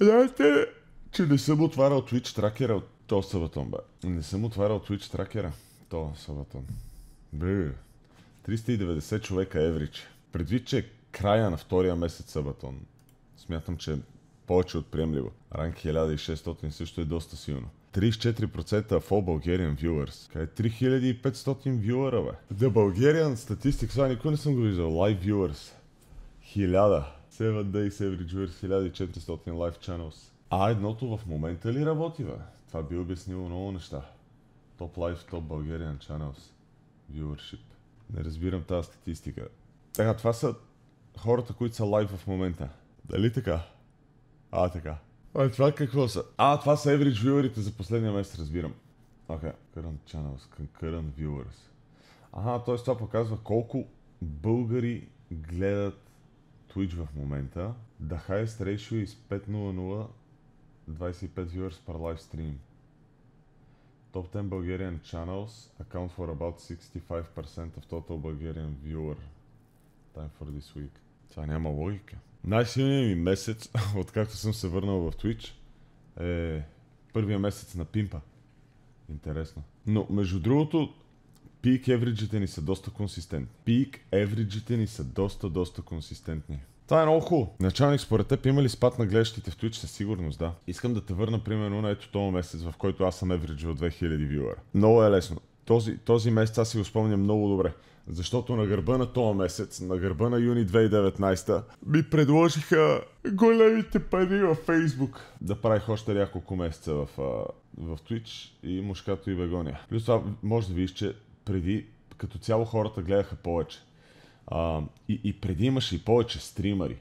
Знаете, че не съм отварял Twitch тракера от този събатон, бе. Не съм отварял Twitch тракера. То събатон. Бе, 390 човека еврич. Предвид, че е края на втория месец събатон. Смятам, че е повече от приемливо. Ранг 1600 също е доста силно. 34% for Bulgarian viewers. Кай 3500 вюъра, бе. The Bulgarian Statistics, това никой не съм го виждал. Live viewers. 1000. 7 Days Average 1400 Live Channels. А едното в момента ли работи, бе? Това би обяснило много неща. Топ Life, Топ Bulgarian Channels. Viewership. Не разбирам тази статистика. Така, това са хората, които са лайв в момента. Дали така? А, така. А това какво са? А, това са average viewers за последния месец, разбирам. Окей, okay. current channels, current viewers. Ага, т.е. това показва колко българи гледат Twitch в момента. The highest ratio is 500 25 viewers per live stream. Top 10 Bulgarian channels account for about 65% of total Bulgarian viewer time for this week. Това няма логика. Най-силният ми месец, откакто съм се върнал в Twitch, е първия месец на Пимпа. Интересно. Но, между другото, пик евриджите ни са доста консистентни. Пик евриджите ни са доста, доста консистентни. Това е много хубаво. Началник, според теб има ли спад на гледащите в Twitch със сигурност, да. Искам да те върна примерно на ето този месец, в който аз съм евриджил 2000 вюера. Много е лесно. Този, този месец аз си го спомня много добре. Защото на гърба на този месец, на гърба на юни 2019, ми предложиха големите пари във Фейсбук. Да правих още няколко месеца в, в Twitch и Мушкато и Вегония. Плюс това може да видиш, че преди като цяло хората гледаха повече. А, и, и преди имаше и повече стримари.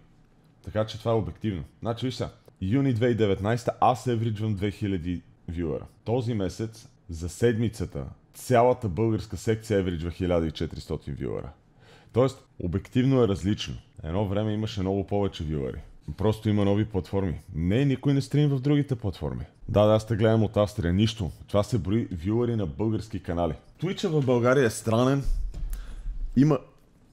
Така че това е обективно. Значи виж сега, юни 2019 аз евриджвам 2000 вюера. Този месец за седмицата цялата българска секция евриджва 1400 вюера. Тоест, обективно е различно. Едно време имаше много повече вюери. Просто има нови платформи. Не, никой не стрим в другите платформи. Да, да, аз те гледам от Австрия. Нищо. Това се брои вюери на български канали. Twitch в България е странен. Има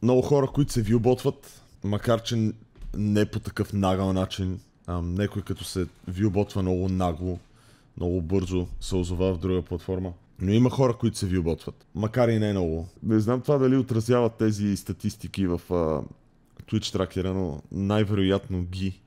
много хора, които се вилботват, макар че не по такъв нагъл начин. А, некой като се вилботва много нагло, много бързо се озова в друга платформа. Но има хора, които се вилботват, макар и не много. Не знам това дали отразяват тези статистики в а, Twitch тракера, но най-вероятно ги.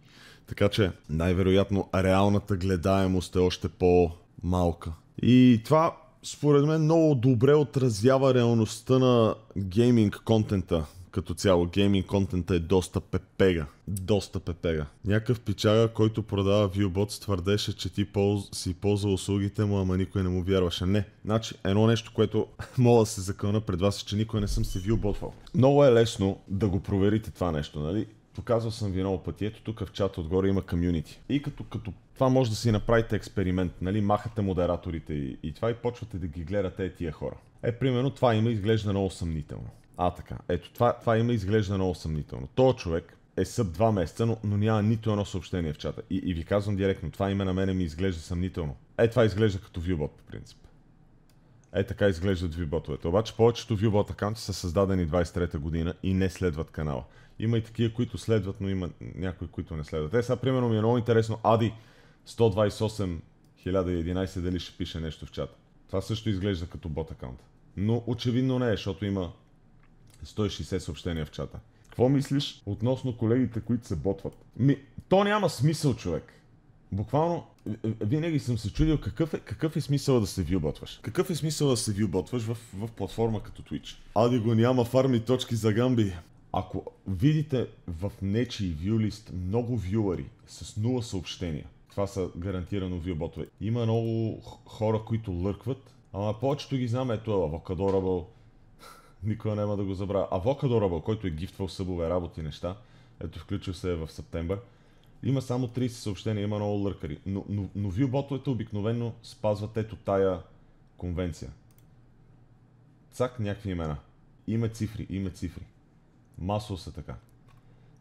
Така че най-вероятно реалната гледаемост е още по-малка. И това според мен много добре отразява реалността на гейминг контента като цяло. Гейминг контента е доста пепега. Доста пепега. Някакъв пичага, който продава ViewBots, твърдеше, че ти полз... си ползва услугите му, ама никой не му вярваше. Не. Значи, едно нещо, което мога да се закълна пред вас, е, че никой не съм се ViewBotвал. Много е лесно да го проверите това нещо, нали? Показвал съм ви много пъти. Ето тук в чата отгоре има комюнити. И като, като това може да си направите експеримент, нали? Махате модераторите и, и това и почвате да ги гледате е тия хора. Е, примерно това има изглежда много съмнително. А, така. Ето, това, това има изглежда много съмнително. То човек е съб два месеца, но, но няма нито едно съобщение в чата. И, и ви казвам директно, това име на мене ми изглежда съмнително. Е, това изглежда като вюбот, по принцип. Е така изглеждат вюботовете. Обаче повечето вюбот акаунти са създадени 23-та година и не следват канала. Има и такива, които следват, но има някои, които не следват. Е, сега примерно ми е много интересно, Ади 128.011, дали ще пише нещо в чата. Това също изглежда като бот акаунт. Но очевидно не е, защото има 160 съобщения в чата. Какво мислиш относно колегите, които се ботват? Ми, то няма смисъл, човек буквално винаги съм се чудил какъв е, какъв е смисъл да се вилботваш. Какъв е смисъл да се вилботваш в, в платформа като Twitch? Ади го няма фарми точки за гамби. Ако видите в нечи вюлист много вюари с нула съобщения, това са гарантирано вилботове. Има много хора, които лъркват, ама повечето ги знаме. Ето е Avocadorable, никога няма да го забравя. Avocadorable, който е гифтвал събове, работи, неща. Ето включил се е в септември има само 30 съобщения, има много лъркари. Но, но, но вилботовете обикновено спазват ето тая конвенция. Цак, някакви имена. Име цифри, име цифри. Масово са така.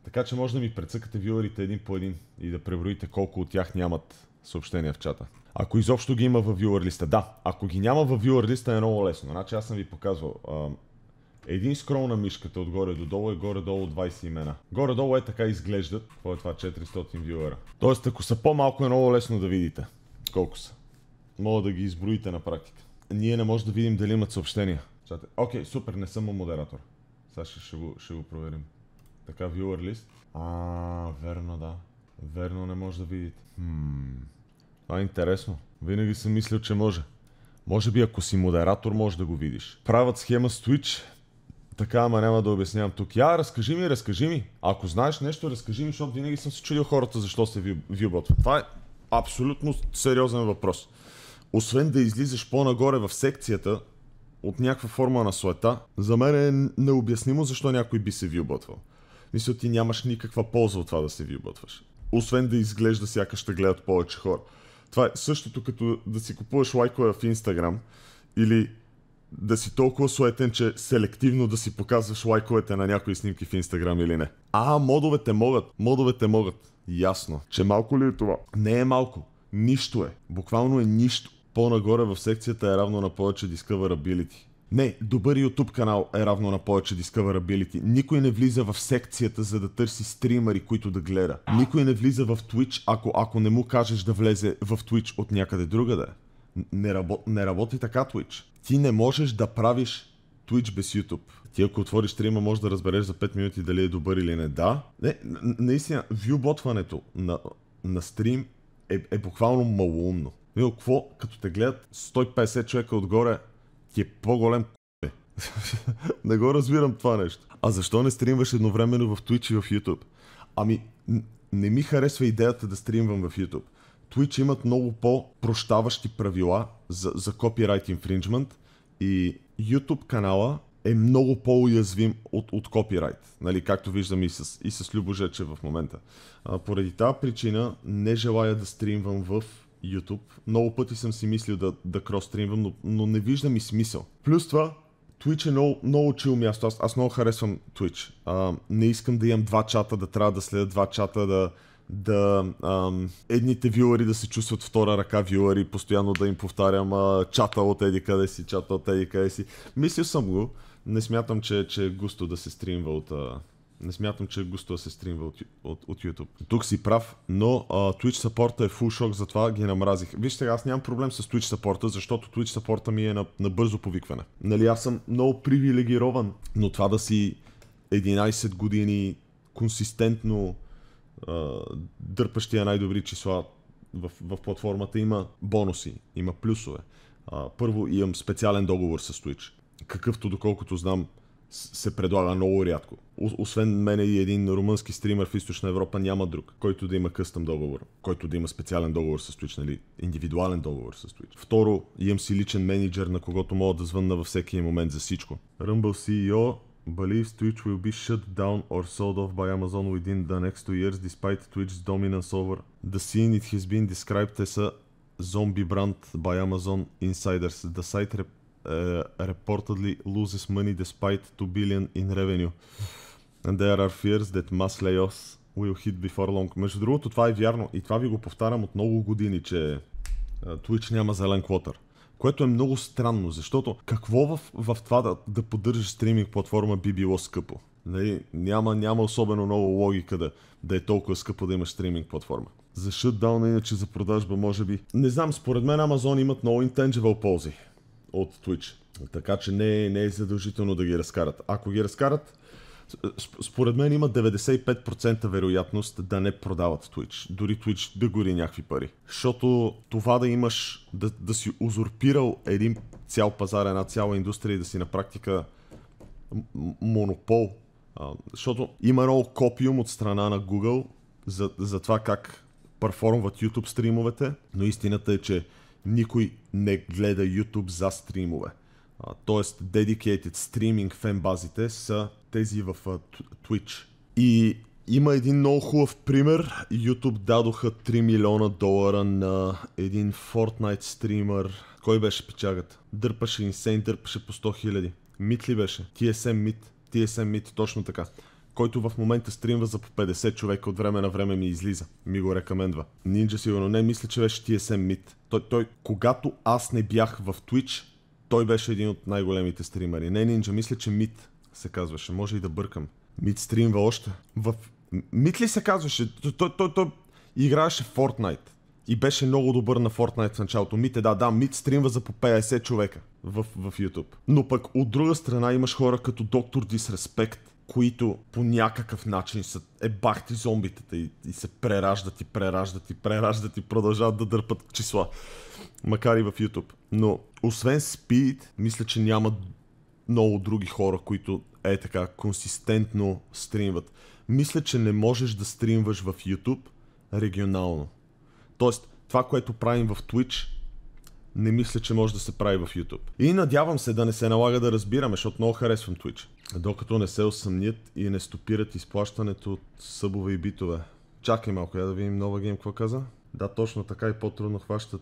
Така че може да ми прецъкате вилърите един по един и да преброите колко от тях нямат съобщения в чата. Ако изобщо ги има в вилър листа. Да, ако ги няма във вилър листа е много лесно. Значи аз съм ви показвал. Един скрол на мишката отгоре до долу е горе-долу 20 имена. Горе-долу е така изглеждат. Какво е това? 400 вюера. Тоест, ако са по-малко е много лесно да видите. Колко са. Мога да ги изброите на практика. Ние не можем да видим дали имат съобщения. Чате. Окей, супер, не съм модератор. Сега ще, ще, го, ще го проверим. Така, viewer лист. А, верно, да. Верно, не може да видите. Хм. Това е интересно. Винаги съм мислил, че може. Може би ако си модератор, може да го видиш. Правят схема с Twitch, така, ама няма да обяснявам тук. Я, разкажи ми, разкажи ми. Ако знаеш нещо, разкажи ми, защото винаги съм се чудил хората защо се вилботват. Това е абсолютно сериозен въпрос. Освен да излизаш по-нагоре в секцията от някаква форма на суета, за мен е необяснимо защо някой би се вилботвал. Мисля, ти нямаш никаква полза от това да се вилботваш. Освен да изглежда сякаш ще гледат повече хора. Това е същото като да си купуваш лайкове в Инстаграм или да си толкова суетен, че селективно да си показваш лайковете на някои снимки в Инстаграм или не. А, модовете могат, модовете могат. Ясно. Че малко ли е това? Не е малко. Нищо е. Буквално е нищо. По-нагоре в секцията е равно на повече discoverability. Не, добър YouTube канал е равно на повече discoverability. Никой не влиза в секцията, за да търси стримери, които да гледа. Никой не влиза в Twitch, ако, ако не му кажеш да влезе в Twitch от някъде другаде. Да не, рабо, не работи така Twitch. Ти не можеш да правиш Twitch без YouTube. Ти ако отвориш стрима, можеш да разбереш за 5 минути дали е добър или не. Да. Не, наистина, вюботването на, на стрим е, е буквално малоумно. Вие какво, като те гледат 150 човека отгоре, ти е по-голем к***е. не го разбирам това нещо. А защо не стримваш едновременно в Twitch и в YouTube? Ами, не ми харесва идеята да стримвам в YouTube. Twitch имат много по-прощаващи правила за, за copyright infringement и YouTube канала е много по-уязвим от, от копирайт, нали, както виждам и с, и с Любожече е в момента. А, поради тази причина не желая да стримвам в YouTube. Много пъти съм си мислил да, да стримвам но, но не виждам и смисъл. Плюс това, Twitch е много, много чил място. Аз, аз много харесвам Twitch. А, не искам да имам два чата, да трябва да следя два чата, да, да ам, едните вилари да се чувстват втора ръка вилари, постоянно да им повтарям а, чата от еди къде си, чата от еди къде си. Мислил съм го, не смятам, че, че е густо да се стримва от... А... Не смятам, че е густо да се стримва от, от, от YouTube. Тук си прав, но а, Twitch саппорта е фул шок, затова ги намразих. Вижте, аз нямам проблем с Twitch саппорта, защото Twitch саппорта ми е на, на бързо повикване. Нали, аз съм много привилегирован, но това да си 11 години консистентно дърпащия най-добри числа в, в платформата има бонуси, има плюсове. А, първо имам специален договор с Twitch, какъвто доколкото знам се предлага много рядко. О, освен мене и един румънски стример в Източна Европа няма друг, който да има къстъм договор, който да има специален договор с Twitch, нали, индивидуален договор с Twitch. Второ, имам си личен менеджер, на когото мога да звънна във всеки момент за всичко. Rumble CEO believes Twitch will be shut down or sold off by Amazon within the next two years despite Twitch's dominance over the scene. It has been described as a zombie brand by Amazon insiders. The site rep- uh, reportedly loses money despite 2 billion in revenue. And there are fears that mass layoffs will hit before long. Между другото, това е вярно и това ви го повтарям от много години, че Twitch няма зелен квотър. Което е много странно, защото какво в, в това да, да поддържаш стриминг платформа би било скъпо? Нали, няма, няма особено много логика да, да е толкова скъпо да имаш стриминг платформа. За шътдаун иначе за продажба може би... Не знам, според мен Amazon имат много intangible ползи от Twitch. Така че не, е, не е задължително да ги разкарат. Ако ги разкарат, според мен има 95% вероятност да не продават Twitch. Дори Twitch да гори някакви пари. Защото това да имаш, да, да си узурпирал един цял пазар, една цяла индустрия и да си на практика монопол. А, защото има много копиум от страна на Google за, за това как перформват YouTube стримовете, но истината е, че никой не гледа YouTube за стримове т.е. dedicated streaming фенбазите са тези в Twitch. И има един много хубав пример. YouTube дадоха 3 милиона долара на един Fortnite стример. Кой беше печагът? Дърпаше инсейн, дърпаше по 100 хиляди. Мит ли беше? TSM е Мит. TSM е Мит, точно така. Който в момента стримва за по 50 човека от време на време ми излиза. Ми го рекомендва. Нинджа сигурно не, мисля, че беше TSM е Мит. Той, той, когато аз не бях в Twitch, той беше един от най-големите стримери. Не Нинджа, мисля, че Мит се казваше. Може и да бъркам. Мит стримва още. В... Мит ли се казваше? Той, той, той, той играеше Fortnite. И беше много добър на Fortnite в началото. е, да, да, Мит стримва за по 50 човека в, в YouTube. Но пък от друга страна имаш хора като Доктор Дисреспект, които по някакъв начин са ебахти зомбитата и, и се прераждат и прераждат и прераждат и продължават да дърпат числа. Макар и в YouTube. Но освен Speed, мисля, че няма много други хора, които е така консистентно стримват. Мисля, че не можеш да стримваш в YouTube регионално. Тоест, това, което правим в Twitch, не мисля, че може да се прави в YouTube. И надявам се да не се налага да разбираме, защото много харесвам Twitch. Докато не се осъмнят и не стопират изплащането от събове и битове. Чакай малко, я да видим нова гейм, какво каза? Да, точно така и по-трудно хващат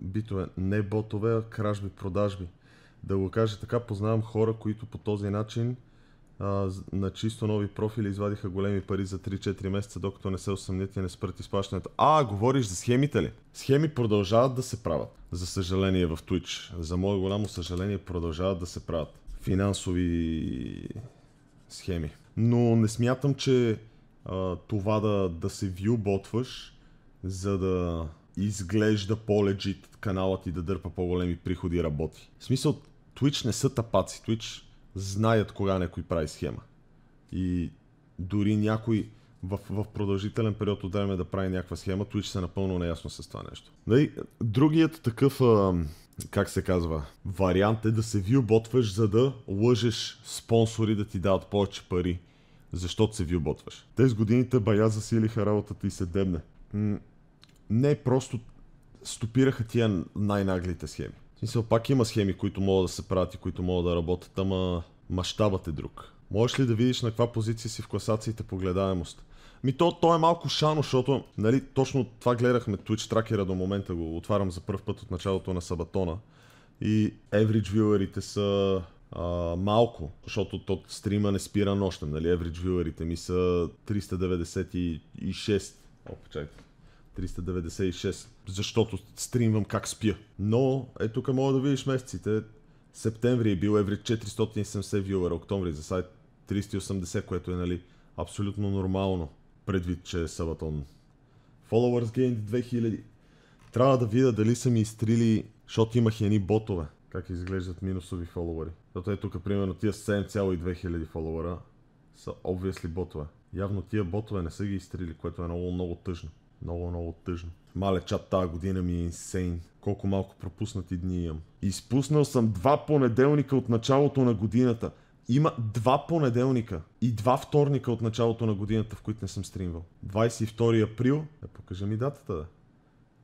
битове. Не ботове, а кражби, продажби. Да го кажа така, познавам хора, които по този начин а, на чисто нови профили извадиха големи пари за 3-4 месеца, докато не се осъмнят и не спрат изплащането. А, говориш за схемите ли? Схеми продължават да се правят. За съжаление в Twitch. За мое голямо съжаление продължават да се правят финансови схеми. Но не смятам, че а, това да, да се вюботваш, за да изглежда по-легит каналът и да дърпа по-големи приходи работи. В смисъл, Twitch не са тапаци. Twitch знаят кога някой прави схема. И дори някой в, в продължителен период от време да прави някаква схема, Twitch са напълно наясно с това нещо. Дай, нали, другият такъв а, как се казва, вариант е да се вилботваш, за да лъжеш спонсори да ти дават повече пари, защото се вилботваш. Те с годините бая засилиха работата и се дебне. Не, просто стопираха тия най-наглите схеми. В смисъл, пак има схеми, които могат да се правят и които могат да работят, ама мащабът е друг. Можеш ли да видиш на каква позиция си в класациите по гледаемост? Ми то, то е малко шано, защото нали, точно това гледахме Twitch тракера до момента, го отварям за първ път от началото на Сабатона. И average viewerите са а, малко, защото тот стрима не спира нощем, нали? Average viewerите ми са 396. О, почайте. 396, защото стримвам как спя. Но е тук мога да видиш месеците. Септември е бил average 470 viewer, октомври за сайт 380, което е нали абсолютно нормално предвид, че е Сабатон. Followers Gained 2000. Трябва да видя дали са ми изтрили, защото имах едни ботове. Как изглеждат минусови фоловъри. Зато е тук, примерно, тия 7,2 хиляди са obviously ботове. Явно тия ботове не са ги изтрили, което е много, много тъжно. Много, много тъжно. Мале чат тази година ми е инсейн. Колко малко пропуснати дни имам. Изпуснал съм два понеделника от началото на годината. Има два понеделника и два вторника от началото на годината, в които не съм стримвал. 22 април, е, покажа ми датата, да.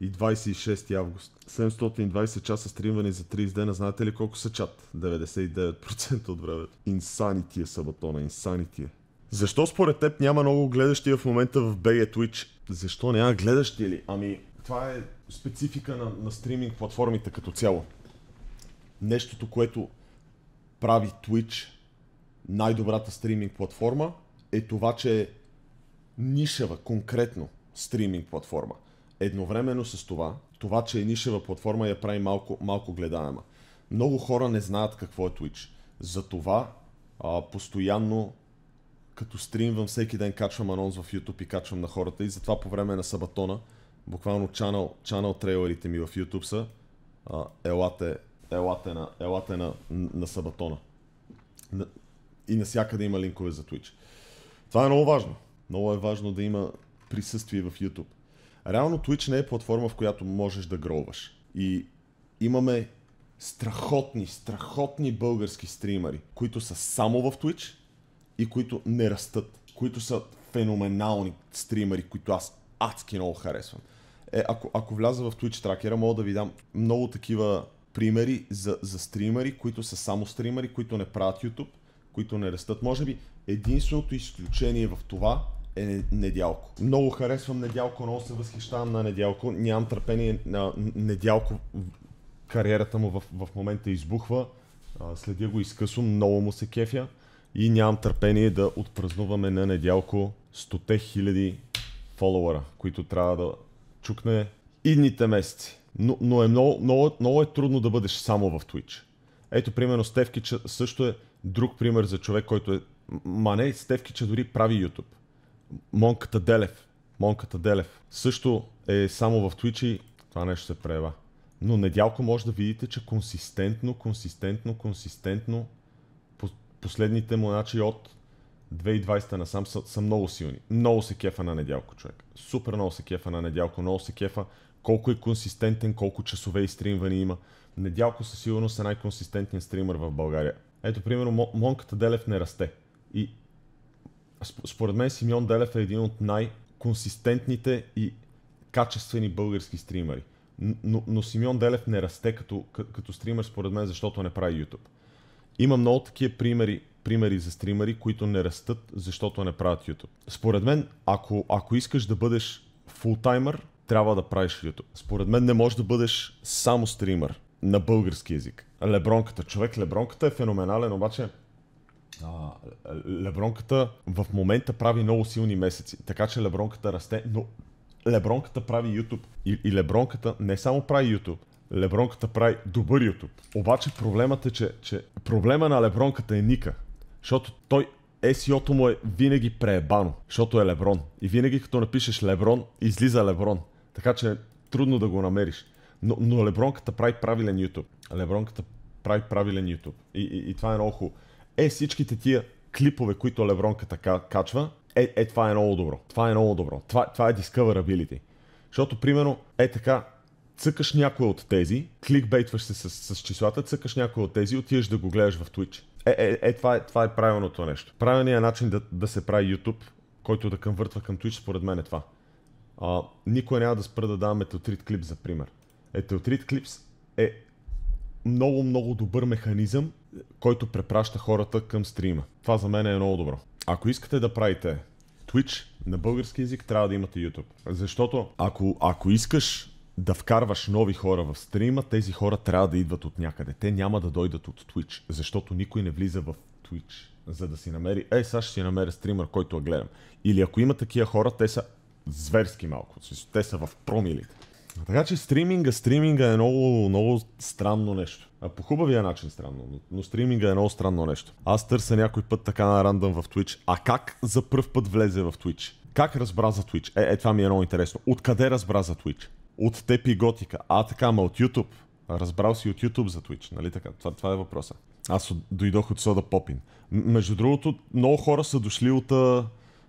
И 26 август. 720 часа стримване за 30 дена. Знаете ли колко са чат? 99% от времето. Инсанити е сабатона, инсанити е. Защо според теб няма много гледащи в момента в BG е Twitch? Защо няма гледащи ли? Ами, това е специфика на, на стриминг платформите като цяло. Нещото, което прави Twitch най-добрата стриминг платформа е това, че е нишева, конкретно стриминг платформа. Едновременно с това, това, че е нишева платформа я прави малко, малко гледаема. Много хора не знаят какво е Twitch. Затова а, постоянно като стримвам всеки ден, качвам анонс в YouTube и качвам на хората и затова по време на сабатона, буквално чанал, чанал трейлерите ми в YouTube са а, елате, елате, на, елате на, на сабатона и насякъде има линкове за Twitch. Това е много важно. Много е важно да има присъствие в YouTube. Реално Twitch не е платформа, в която можеш да гроваш. И имаме страхотни, страхотни български стримари, които са само в Twitch и които не растат. Които са феноменални стримари, които аз адски много харесвам. Е, ако, ако вляза в Twitch тракера, мога да ви дам много такива примери за, за стримари, които са само стримари, които не правят YouTube, които не растат. Може би единственото изключение в това е недялко. Много харесвам недялко, много се възхищавам на недялко. Нямам търпение на недялко. Кариерата му в, в момента избухва. Следя го изкъсно, много му се кефя. И нямам търпение да отпразнуваме на недялко 100 хиляди фолуара, които трябва да чукне идните месеци. Но, но е много, много, много е трудно да бъдеш само в Twitch. Ето, примерно, Стевкича също е Друг пример за човек, който е... Мане, Стевки, че дори прави YouTube. Монката Делев. Монката Делев. Също е само в Twitch и това нещо се прева. Но недялко може да видите, че консистентно, консистентно, консистентно последните му начи от 2020 насам са, са много силни. Много се кефа на недялко човек. Супер много се кефа на недялко, много се кефа колко е консистентен, колко часове и стримвани има. Недялко със сигурност е най-консистентният стример в България. Ето, примерно, Монката Делев не расте. И според мен Симеон Делев е един от най-консистентните и качествени български стримери. Но, но Симеон Делев не расте като, като стример, според мен, защото не прави YouTube. Има много такива примери, примери за стримери, които не растат, защото не правят YouTube. Според мен, ако, ако искаш да бъдеш фултаймер, трябва да правиш YouTube. Според мен не можеш да бъдеш само стример на български язик. Лебронката. Човек, Лебронката е феноменален, обаче а, Лебронката в момента прави много силни месеци, така че Лебронката расте, но Лебронката прави YouTube. И, и Лебронката не само прави YouTube, Лебронката прави добър YouTube. Обаче проблемът е, че, че проблема на Лебронката е Ника, защото той SEO-то му е винаги преебано, защото е Леброн. И винаги като напишеш Леброн, излиза Леброн. Така че е трудно да го намериш. Но, но Лебронката прави правилен YouTube. Лебронката прави правилен YouTube. И, и, и това е много хубаво. Е, всичките тия клипове, които Лебронката качва, е, е, това е много добро. Това е много добро. Това, това е discoverability. Защото, примерно, е така, цъкаш някой от тези, кликбейтваш се с, с числата, цъкаш някой от тези и отиваш да го гледаш в Twitch. Е, е, е, това е, това е правилното нещо. Правилният начин да, да се прави YouTube, който да конвъртва към Twitch, според мен е това. А, никой няма да спра да дава метотрит клип за пример. Етеротрит клипс е много, много добър механизъм, който препраща хората към стрима. Това за мен е много добро. Ако искате да правите Twitch на български язик, трябва да имате YouTube. Защото ако, ако искаш да вкарваш нови хора в стрима, тези хора трябва да идват от някъде. Те няма да дойдат от Twitch, защото никой не влиза в Twitch, за да си намери, ей, сега ще си намеря стример, който я гледам. Или ако има такива хора, те са зверски малко. Те са в промилите. Така че стриминга, стриминга е много, много странно нещо. А по хубавия начин странно, но, но стриминга е много странно нещо. Аз търся някой път така на рандъм в Twitch. А как за първ път влезе в Twitch? Как разбра за Twitch? Е, е, това ми е много интересно. Откъде разбра за Twitch? От Тепи Готика. А, така, ма от YouTube. Разбрал си от YouTube за Twitch, нали така? Това, това е въпроса. Аз дойдох от Сода Попин. Между другото, много хора са дошли от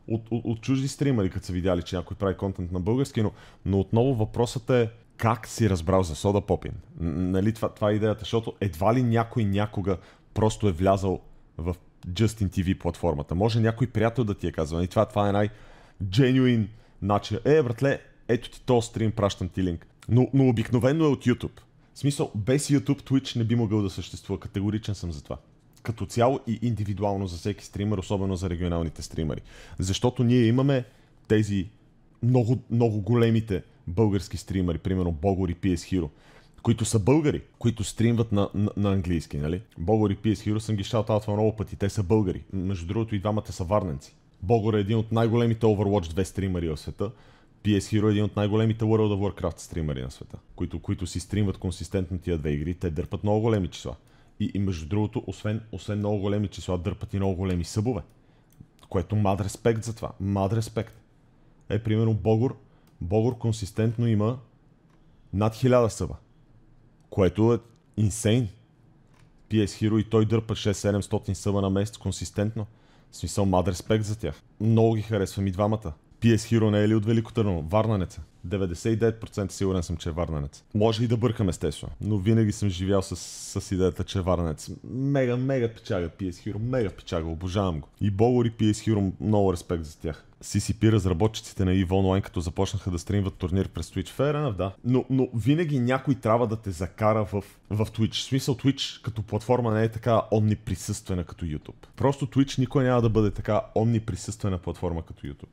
от, от, от чужди стримери, като са видяли, че някой прави контент на български, но, но отново въпросът е как си разбрал за Сода Попин? Нали, това, това е идеята, защото едва ли някой някога просто е влязал в Justin TV платформата. Може някой приятел да ти е казал, и нали, това, това е най-genuine начин. Е, братле, ето ти то стрим, пращам ти линк. Но, но обикновено е от YouTube. В смисъл, без YouTube Twitch не би могъл да съществува. Категоричен съм за това като цяло и индивидуално за всеки стример, особено за регионалните стримери. Защото ние имаме тези много, много големите български стримери, примерно Богори и PS Hero, които са българи, които стримват на, на, на английски, нали? Богори и PS Hero съм ги шаутаутвал много пъти, те са българи. Между другото и двамата са варненци. Богор е един от най-големите Overwatch 2 стримери в света. PS Hero е един от най-големите World of Warcraft стримери на света, които, които си стримват консистентно тия две игри. Те дърпат много големи числа. И, и между другото, освен, освен много големи числа, дърпат и много големи събове. Което мад респект за това. Мад респект. Е, примерно, Богор, Богор консистентно има над 1000 съба. Което е инсейн. PS Hero и той дърпа 6-700 съба на месец консистентно. В смисъл, мад респект за тях. Много ги харесвам и двамата. PS Hero не е ли от Велико Търново? Варнанеца. 99% сигурен съм, че е варненец. Може и да бъркам, естествено, но винаги съм живял с, с идеята, че е варненец. Мега, мега печага PS Hero, мега печага, обожавам го. И Богор и PS Hero, много респект за тях. CCP разработчиците на EVE Online, като започнаха да стримват турнир през Twitch. Fair enough, да. Но, но винаги някой трябва да те закара в, в Twitch. В смисъл Twitch като платформа не е така омниприсъствена като YouTube. Просто Twitch никой няма да бъде така омниприсъствена платформа като YouTube.